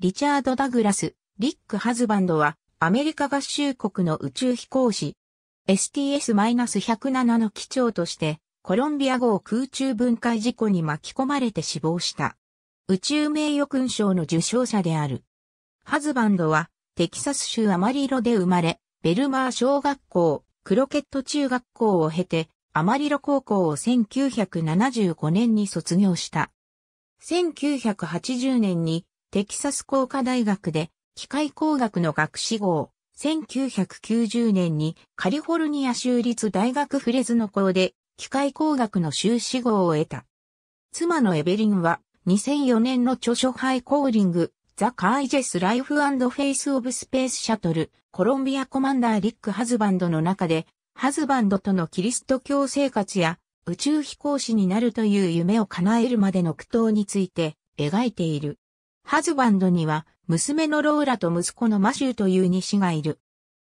リチャード・ダグラス、リック・ハズバンドは、アメリカ合衆国の宇宙飛行士、STS-107 の機長として、コロンビア号空中分解事故に巻き込まれて死亡した。宇宙名誉勲章の受賞者である。ハズバンドは、テキサス州アマリロで生まれ、ベルマー小学校、クロケット中学校を経て、アマリロ高校を1975年に卒業した。1980年にテキサス工科大学で機械工学の学士号、1990年にカリフォルニア州立大学フレズノ校で機械工学の修士号を得た。妻のエベリンは2004年の著書ハイコーリング、ザ・カイジェス・ライフ・アンド・フェイス・オブ・スペース・シャトル、コロンビア・コマンダー・リック・ハズバンドの中で、ハズバンドとのキリスト教生活や宇宙飛行士になるという夢を叶えるまでの苦闘について描いている。ハズバンドには、娘のローラと息子のマシューという西がいる。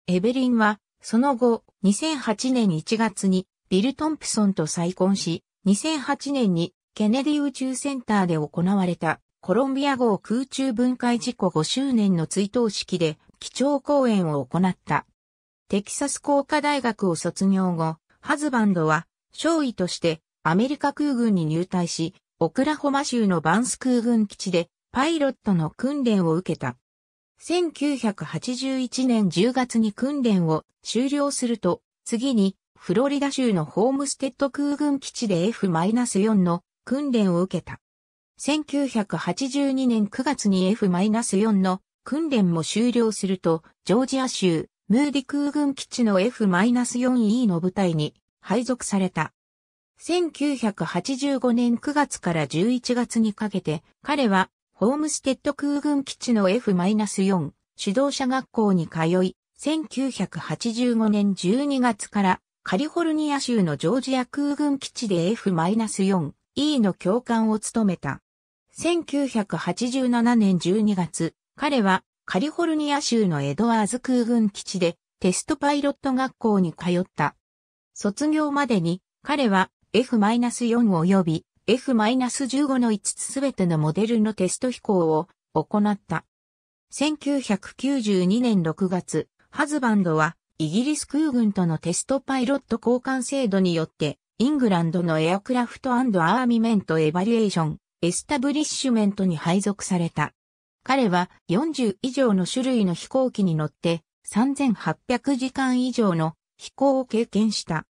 エベリンは、その後、2008年1月に、ビル・トンプソンと再婚し、2008年に、ケネディ宇宙センターで行われた、コロンビア号空中分解事故5周年の追悼式で、基調講演を行った。テキサス工科大学を卒業後、ハズバンドは、少尉として、アメリカ空軍に入隊し、オクラホマ州のバンス空軍基地で、パイロットの訓練を受けた。1981年10月に訓練を終了すると、次にフロリダ州のホームステッド空軍基地で F-4 の訓練を受けた。1982年9月に F-4 の訓練も終了すると、ジョージア州ムーディ空軍基地の F-4E の部隊に配属された。1985年9月から11月にかけて、彼はホームステッド空軍基地の F-4 指導者学校に通い、1985年12月からカリフォルニア州のジョージア空軍基地で F-4E の教官を務めた。1987年12月、彼はカリフォルニア州のエドワーズ空軍基地でテストパイロット学校に通った。卒業までに彼は F-4 及び F-15 の5つすべてのモデルのテスト飛行を行った。1992年6月、ハズバンドはイギリス空軍とのテストパイロット交換制度によって、イングランドのエアクラフトアーミメントエバリエーション、エスタブリッシュメントに配属された。彼は40以上の種類の飛行機に乗って3800時間以上の飛行を経験した。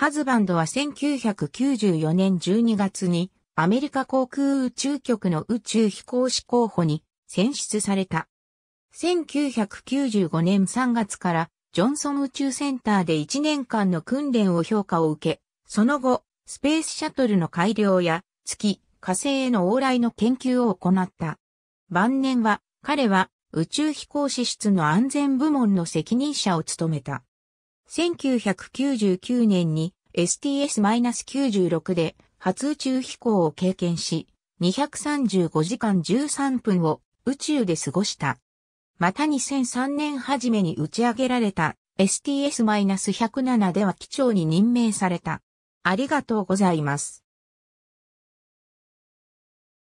ハズバンドは1994年12月にアメリカ航空宇宙局の宇宙飛行士候補に選出された。1995年3月からジョンソン宇宙センターで1年間の訓練を評価を受け、その後、スペースシャトルの改良や月、火星への往来の研究を行った。晩年は、彼は宇宙飛行士室の安全部門の責任者を務めた。1999年に STS-96 で初宇宙飛行を経験し、235時間13分を宇宙で過ごした。また2003年初めに打ち上げられた STS-107 では機長に任命された。ありがとうございます。